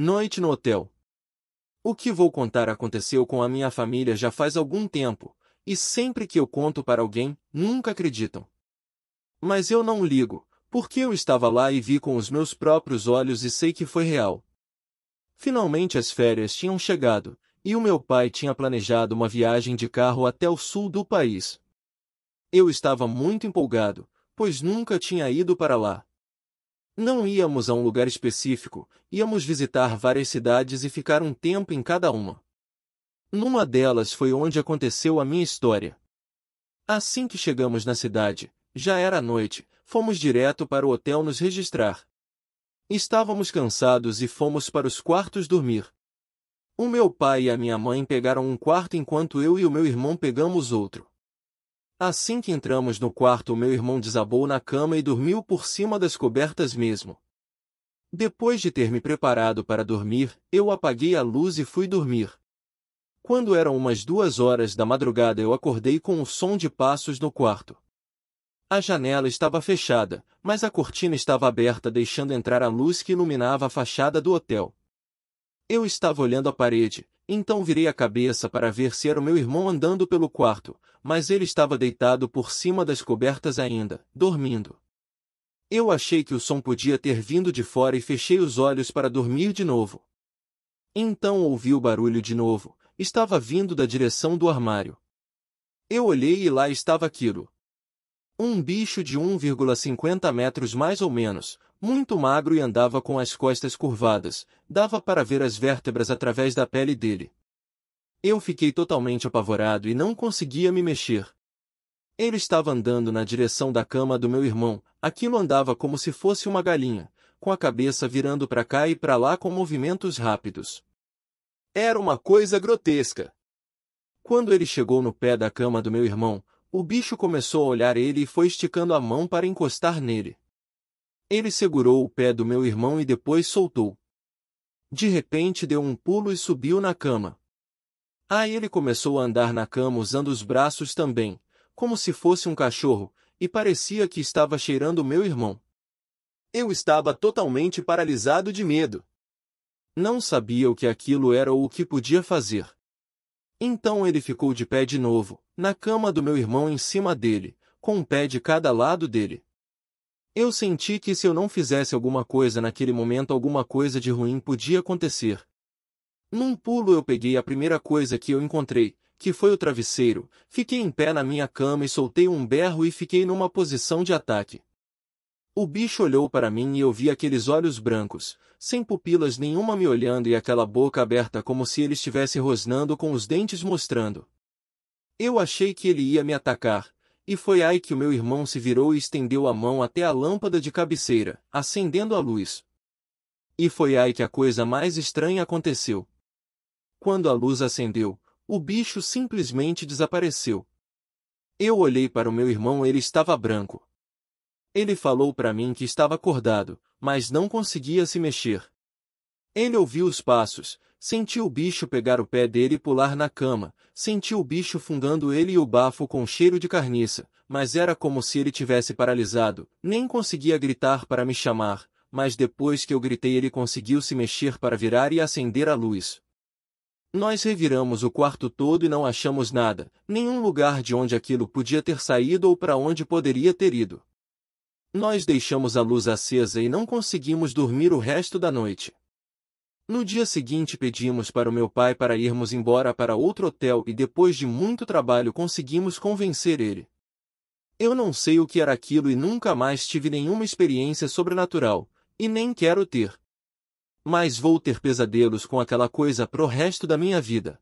Noite no hotel. O que vou contar aconteceu com a minha família já faz algum tempo, e sempre que eu conto para alguém, nunca acreditam. Mas eu não ligo, porque eu estava lá e vi com os meus próprios olhos e sei que foi real. Finalmente as férias tinham chegado, e o meu pai tinha planejado uma viagem de carro até o sul do país. Eu estava muito empolgado, pois nunca tinha ido para lá. Não íamos a um lugar específico, íamos visitar várias cidades e ficar um tempo em cada uma. Numa delas foi onde aconteceu a minha história. Assim que chegamos na cidade, já era noite, fomos direto para o hotel nos registrar. Estávamos cansados e fomos para os quartos dormir. O meu pai e a minha mãe pegaram um quarto enquanto eu e o meu irmão pegamos outro. Assim que entramos no quarto, meu irmão desabou na cama e dormiu por cima das cobertas mesmo. Depois de ter me preparado para dormir, eu apaguei a luz e fui dormir. Quando eram umas duas horas da madrugada, eu acordei com o som de passos no quarto. A janela estava fechada, mas a cortina estava aberta, deixando entrar a luz que iluminava a fachada do hotel. Eu estava olhando a parede, então virei a cabeça para ver se era o meu irmão andando pelo quarto, mas ele estava deitado por cima das cobertas ainda, dormindo. Eu achei que o som podia ter vindo de fora e fechei os olhos para dormir de novo. Então ouvi o barulho de novo, estava vindo da direção do armário. Eu olhei e lá estava aquilo, um bicho de 1,50 metros mais ou menos, muito magro e andava com as costas curvadas, dava para ver as vértebras através da pele dele. Eu fiquei totalmente apavorado e não conseguia me mexer. Ele estava andando na direção da cama do meu irmão, aquilo andava como se fosse uma galinha, com a cabeça virando para cá e para lá com movimentos rápidos. Era uma coisa grotesca. Quando ele chegou no pé da cama do meu irmão, o bicho começou a olhar ele e foi esticando a mão para encostar nele. Ele segurou o pé do meu irmão e depois soltou. De repente deu um pulo e subiu na cama. Aí ah, ele começou a andar na cama usando os braços também, como se fosse um cachorro, e parecia que estava cheirando meu irmão. Eu estava totalmente paralisado de medo. Não sabia o que aquilo era ou o que podia fazer. Então ele ficou de pé de novo, na cama do meu irmão em cima dele, com um pé de cada lado dele. Eu senti que se eu não fizesse alguma coisa naquele momento, alguma coisa de ruim podia acontecer. Num pulo eu peguei a primeira coisa que eu encontrei, que foi o travesseiro, fiquei em pé na minha cama e soltei um berro e fiquei numa posição de ataque. O bicho olhou para mim e eu vi aqueles olhos brancos, sem pupilas nenhuma me olhando e aquela boca aberta como se ele estivesse rosnando com os dentes mostrando. Eu achei que ele ia me atacar, e foi aí que o meu irmão se virou e estendeu a mão até a lâmpada de cabeceira, acendendo a luz. E foi aí que a coisa mais estranha aconteceu. Quando a luz acendeu, o bicho simplesmente desapareceu. Eu olhei para o meu irmão, ele estava branco ele falou para mim que estava acordado, mas não conseguia se mexer. Ele ouviu os passos, sentiu o bicho pegar o pé dele e pular na cama, sentiu o bicho fundando ele e o bafo com cheiro de carniça, mas era como se ele tivesse paralisado, nem conseguia gritar para me chamar, mas depois que eu gritei ele conseguiu se mexer para virar e acender a luz. Nós reviramos o quarto todo e não achamos nada, nenhum lugar de onde aquilo podia ter saído ou para onde poderia ter ido. Nós deixamos a luz acesa e não conseguimos dormir o resto da noite. No dia seguinte pedimos para o meu pai para irmos embora para outro hotel e depois de muito trabalho conseguimos convencer ele. Eu não sei o que era aquilo e nunca mais tive nenhuma experiência sobrenatural, e nem quero ter. Mas vou ter pesadelos com aquela coisa pro resto da minha vida.